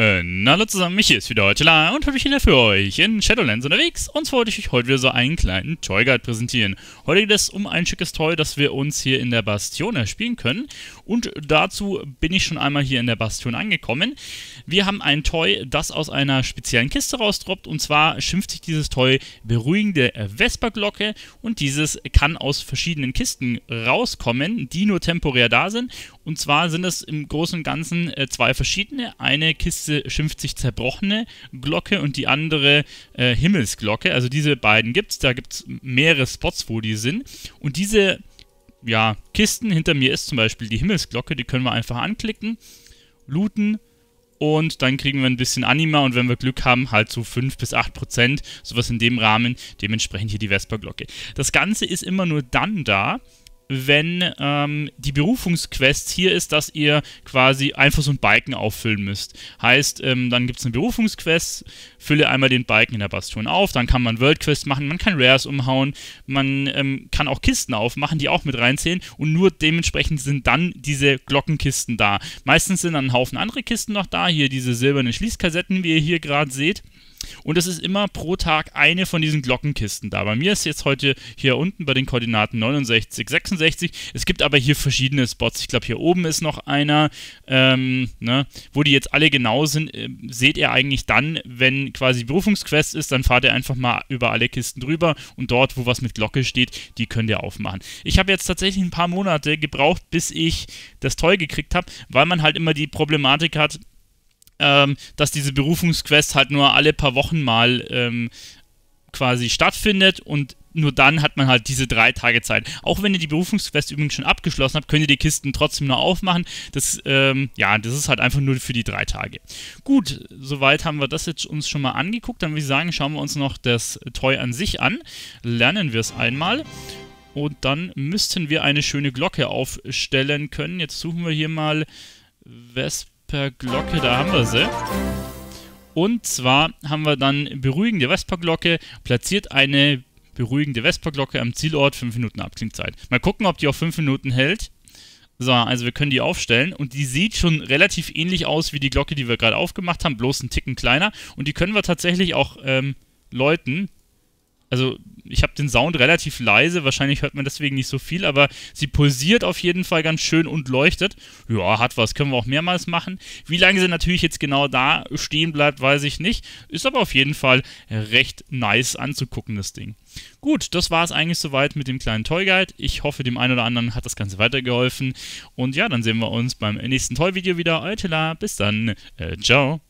Na, äh, hallo zusammen, hier ist wieder heute und habe ich wieder für euch in Shadowlands unterwegs. Und zwar wollte ich euch heute wieder so einen kleinen Toy Guide präsentieren. Heute geht es um ein schickes Toy, das wir uns hier in der Bastion erspielen können. Und dazu bin ich schon einmal hier in der Bastion angekommen. Wir haben ein Toy, das aus einer speziellen Kiste rausdroppt. Und zwar schimpft sich dieses Toy beruhigende Vesperglocke. Und dieses kann aus verschiedenen Kisten rauskommen, die nur temporär da sind. Und zwar sind das im Großen und Ganzen äh, zwei verschiedene. Eine Kiste schimpft sich zerbrochene Glocke und die andere äh, Himmelsglocke. Also diese beiden gibt es. Da gibt es mehrere Spots, wo die sind. Und diese ja, Kisten hinter mir ist zum Beispiel die Himmelsglocke. Die können wir einfach anklicken, looten und dann kriegen wir ein bisschen Anima und wenn wir Glück haben, halt so 5 bis 8 Prozent, sowas in dem Rahmen, dementsprechend hier die Vespa-Glocke. Das Ganze ist immer nur dann da, wenn ähm, die Berufungsquest hier ist, dass ihr quasi einfach so einen Balken auffüllen müsst. Heißt, ähm, dann gibt es eine Berufungsquest, fülle einmal den Balken in der Bastion auf, dann kann man Worldquests machen, man kann Rares umhauen, man ähm, kann auch Kisten aufmachen, die auch mit reinzählen und nur dementsprechend sind dann diese Glockenkisten da. Meistens sind dann ein Haufen andere Kisten noch da, hier diese silbernen Schließkassetten, wie ihr hier gerade seht. Und es ist immer pro Tag eine von diesen Glockenkisten da. Bei mir ist jetzt heute hier unten bei den Koordinaten 69, 66. Es gibt aber hier verschiedene Spots. Ich glaube, hier oben ist noch einer. Ähm, ne? Wo die jetzt alle genau sind, äh, seht ihr eigentlich dann, wenn quasi Berufungsquest ist, dann fahrt ihr einfach mal über alle Kisten drüber und dort, wo was mit Glocke steht, die könnt ihr aufmachen. Ich habe jetzt tatsächlich ein paar Monate gebraucht, bis ich das Toy gekriegt habe, weil man halt immer die Problematik hat, ähm, dass diese Berufungsquest halt nur alle paar Wochen mal ähm, quasi stattfindet und nur dann hat man halt diese drei Tage Zeit. Auch wenn ihr die Berufungsquest übrigens schon abgeschlossen habt, könnt ihr die Kisten trotzdem noch aufmachen. Das, ähm, ja, das ist halt einfach nur für die drei Tage. Gut, soweit haben wir das jetzt uns schon mal angeguckt. Dann würde ich sagen, schauen wir uns noch das Toy an sich an. Lernen wir es einmal. Und dann müssten wir eine schöne Glocke aufstellen können. Jetzt suchen wir hier mal Vesp. Glocke, da haben wir sie. Eh? Und zwar haben wir dann beruhigende Vesperglocke, platziert eine beruhigende Vesperglocke am Zielort, 5 Minuten Abklingzeit. Mal gucken, ob die auf 5 Minuten hält. So, also wir können die aufstellen und die sieht schon relativ ähnlich aus wie die Glocke, die wir gerade aufgemacht haben, bloß einen Ticken kleiner. Und die können wir tatsächlich auch ähm, läuten also ich habe den Sound relativ leise, wahrscheinlich hört man deswegen nicht so viel, aber sie pulsiert auf jeden Fall ganz schön und leuchtet. Ja, hat was, können wir auch mehrmals machen. Wie lange sie natürlich jetzt genau da stehen bleibt, weiß ich nicht. Ist aber auf jeden Fall recht nice anzugucken, das Ding. Gut, das war es eigentlich soweit mit dem kleinen Toy Guide. Ich hoffe, dem einen oder anderen hat das Ganze weitergeholfen. Und ja, dann sehen wir uns beim nächsten Toy-Video wieder. Euer Tela, bis dann. Äh, ciao.